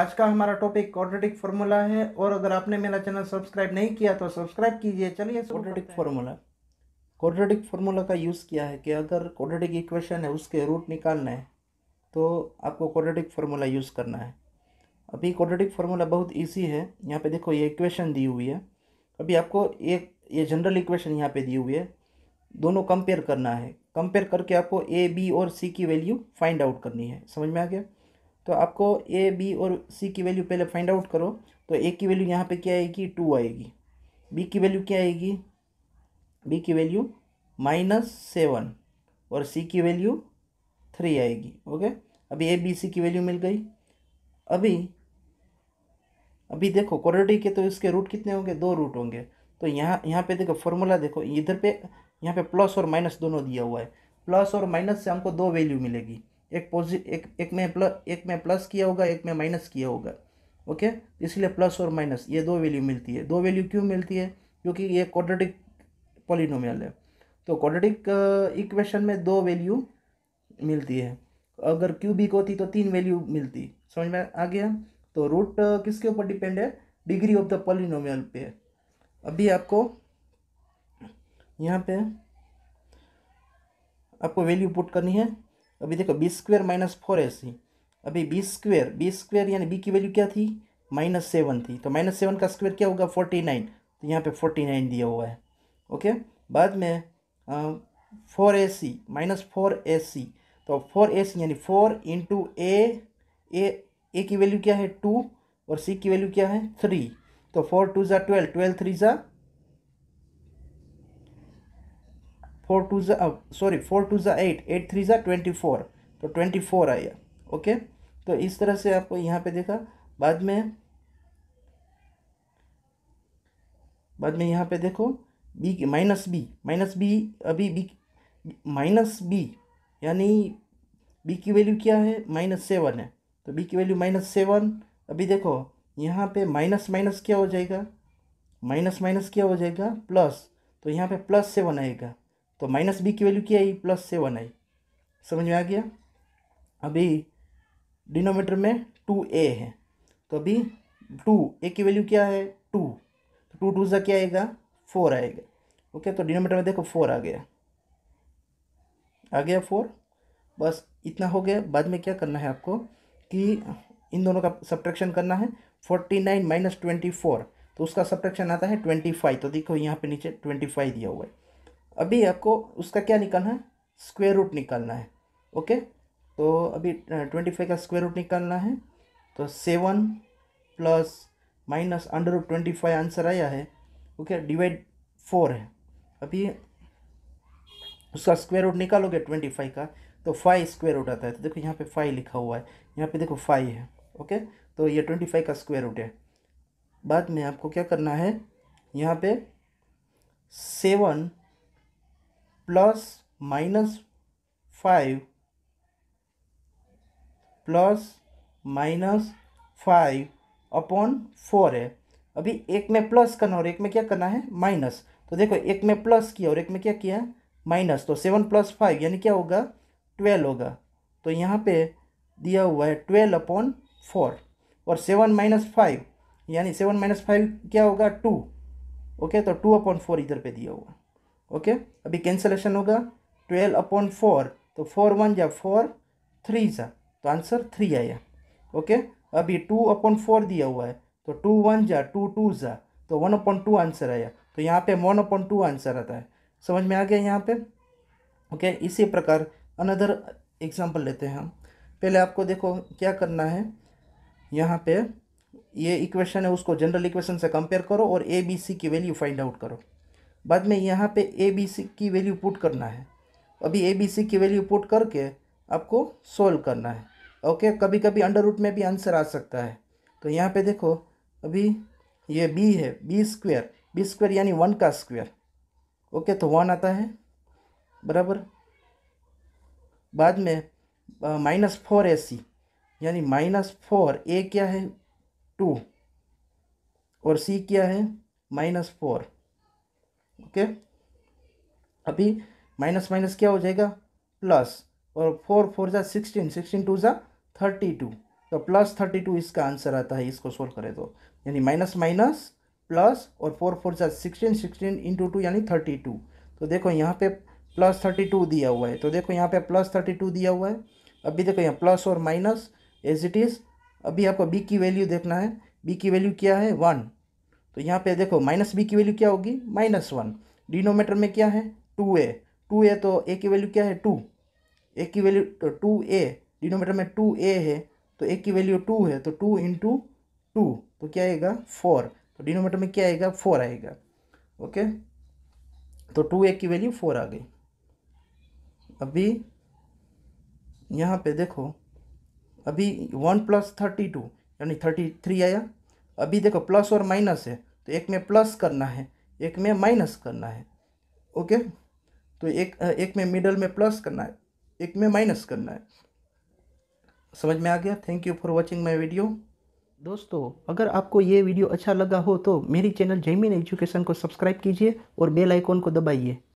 आज का हमारा टॉपिक क्वाड्रेटिक फार्मूला है और अगर आपने मेरा चैनल सब्सक्राइब नहीं किया तो सब्सक्राइब कीजिए चलिए क्वाड्रेटिक फार्मूला क्वाड्रेटिक फार्मूला का यूज़ किया है कि अगर क्वाड्रेटिक इक्वेशन है उसके रूट निकालना है तो आपको क्वाड्रेटिक फार्मूला यूज़ करना है अभी क्वाड्रेटिक फार्मूला बहुत ईजी है यहाँ पर देखो ये इक्वेशन दी हुई है अभी आपको एक ये जनरल इक्वेशन यहाँ पर दी हुई है दोनों कंपेयर करना है कंपेयर करके आपको ए बी और सी की वैल्यू फाइंड आउट करनी है समझ में आ गया तो आपको ए बी और सी की वैल्यू पहले फाइंड आउट करो तो ए की वैल्यू यहाँ पे क्या आएगी टू आएगी बी की वैल्यू क्या आएगी बी की वैल्यू माइनस सेवन और सी की वैल्यू थ्री आएगी ओके अभी ए बी सी की वैल्यू मिल गई अभी अभी देखो क्वाड्रेटिक के तो इसके रूट कितने होंगे दो रूट होंगे तो यहाँ यहाँ पे देखो फॉर्मूला देखो इधर पे यहाँ पे प्लस और माइनस दोनों दिया हुआ है प्लस और माइनस से हमको दो वैल्यू मिलेगी एक पॉजिट एक एक में प्लस एक में प्लस किया होगा एक में माइनस किया होगा ओके इसलिए प्लस और माइनस ये दो वैल्यू मिलती है दो वैल्यू क्यों मिलती है क्योंकि ये क्वाड्रेटिक पॉलिनोमियल है तो क्वाड्रेटिक इक्वेशन uh, में दो वैल्यू मिलती है अगर क्यूबिक होती तो तीन वैल्यू मिलती समझ में आ गया तो रूट uh, किसके ऊपर डिपेंड है डिग्री ऑफ द पॉलिनोमियल पे अभी आपको यहाँ पे आपको वैल्यू पुट करनी है अभी देखो B square minus four A C अभी बी स्क्वेयर बी स्क्वेयर यानी बी की वैल्यू क्या थी माइनस सेवन थी तो माइनस सेवन का स्क्वेयर क्या होगा फोर्टी नाइन तो यहाँ पे फोर्टी नाइन दिया हुआ है ओके बाद में four A C minus four A C तो फोर ए सी यानी फोर इंटू ए ए की वैल्यू क्या है टू और सी की वैल्यू क्या है थ्री तो फोर टू ज़ा ट्वेल्व ट्वेल्व थ्री ज़ा फोर टू ज़ा सॉरी फोर टू ज़ा एट एट थ्री ज़ा ट्वेंटी फोर तो ट्वेंटी फोर आया ओके तो इस तरह से आपको यहाँ पे देखा बाद में बाद में यहाँ पे देखो B minus B minus B अभी बी माइनस बी यानी बी की वैल्यू क्या है माइनस सेवन है तो बी की वैल्यू माइनस सेवन अभी देखो यहाँ पे माइनस माइनस क्या हो जाएगा माइनस माइनस क्या हो जाएगा प्लस तो यहाँ पे प्लस सेवन आएगा तो माइनस बी की वैल्यू क्या आई प्लस सेवन आई समझ में आ गया अभी डिनोमीटर में टू ए है तो अभी टू ए की वैल्यू क्या है टू तो टू टू सा क्या आएगा फोर आएगा ओके तो डिनोमीटर में देखो फोर आ गया आ गया फोर बस इतना हो गया बाद में क्या करना है आपको कि इन दोनों का सब्ट्रैक्शन करना है forty nine minus twenty four तो उसका सब्ट्रैक्शन आता है ट्वेंटी फाइव तो देखो यहाँ पे नीचे ट्वेंटी फाइव दिया हुआ है अभी आपको उसका क्या निकालना है स्क्वेयर रूट निकालना है ओके तो अभी ट्वेंटी फाइव का स्क्वेयर रूट निकालना है तो seven plus minus under root twenty five answer आया है ओके डिवाइड फोर है अभी उसका स्क्वायर रूट निकालोगे ट्वेंटी फाइव का तो फाइव स्क्वायर रूट आता है तो देखो यहाँ पे फाइव लिखा हुआ है यहाँ पे देखो फाइव है ओके तो ये ट्वेंटी फाइव का स्क्वायर रूट है बाद में आपको क्या करना है यहाँ पे seven plus minus five plus minus five upon four है अभी एक में प्लस करना और एक में क्या करना है माइनस तो देखो एक में प्लस किया और एक में क्या किया माइनस तो सेवन प्लस फाइव यानी क्या होगा ट्वेल्व होगा तो यहाँ पे दिया हुआ है ट्वेल्व अपॉन फोर और सेवन माइनस फाइव यानी सेवन माइनस फाइव क्या होगा टू ओके तो टू अपॉन फोर इधर पे दिया हुआ ओके अभी कैंसलेशन होगा ट्वेल्व अपॉन फोर तो फोर वन जा फोर थ्री जा तो आंसर थ्री आया ओके अभी टू अपॉन फोर दिया हुआ है तो टू वन जा टू टू जा तो वन अपॉन टू आंसर आया तो यहाँ पे वन अपॉन टू आंसर आता है समझ में आ गया यहाँ पे ओके इसी प्रकार अनदर एग्जाम्पल लेते हैं हम पहले आपको देखो क्या करना है यहाँ पे ये इक्वेशन है उसको जनरल इक्वेशन से कंपेयर करो और ए बी सी की वैल्यू फाइंड आउट करो बाद में यहाँ पे ए बी सी की वैल्यू पुट करना है अभी ए बी सी की वैल्यू पुट करके आपको सोल्व करना है ओके कभी कभी अंडर रूट में भी आंसर आ सकता है तो यहाँ पे देखो अभी ये बी है बी स्क्वेयर बी स्क्वेयर यानी वन का स्क्वेयर ओके तो वन आता है बराबर बाद में माइनस फोर ए सी यानी माइनस फोर ए क्या है टू और सी क्या है माइनस फोर ओके अभी माइनस माइनस क्या हो जाएगा प्लस और फोर फोर ज़ा सिक्सटीन सिक्सटीन टू ज़ा थर्टी टू तो प्लस थर्टी टू इसका आंसर आता है इसको सोल्व करें तो यानी माइनस माइनस प्लस और फोर फोर ज़ा सिक्सटीन सिक्सटीन इंटू टू यानी थर्टी टू तो देखो यहाँ पे प्लस थर्टी टू दिया हुआ है तो देखो यहाँ पे प्लस थर्टी टू दिया हुआ है अभी देखो यहाँ प्लस और माइनस एज इट इज़ अभी आपको बी की वैल्यू देखना है बी की वैल्यू क्या है वन तो यहाँ पे देखो माइनस बी की वैल्यू क्या होगी माइनस वन डिनोमीटर में क्या है टू ए टू ए तो ए की वैल्यू क्या है टू ए की वैल्यू तो टू ए डिनोमीटर में टू ए है तो ए की वैल्यू टू है तो टू इंटू टू तो क्या आएगा फोर तो डिनोमीटर में क्या आएगा फोर आएगा ओके तो टू ए की वैल्यू फोर आ गई अभी यहाँ पे देखो अभी वन प्लस थर्टी टू यानी थर्टी थ्री आया अभी देखो प्लस और माइनस है तो एक में प्लस करना है एक में माइनस करना है ओके तो एक एक में मिडल में प्लस करना है एक में माइनस करना है समझ में आ गया thank you for watching my video दोस्तों अगर आपको ये वीडियो अच्छा लगा हो तो मेरी चैनल जयमिन एजुकेशन को सब्सक्राइब कीजिए और बेल आइकॉन को दबाइए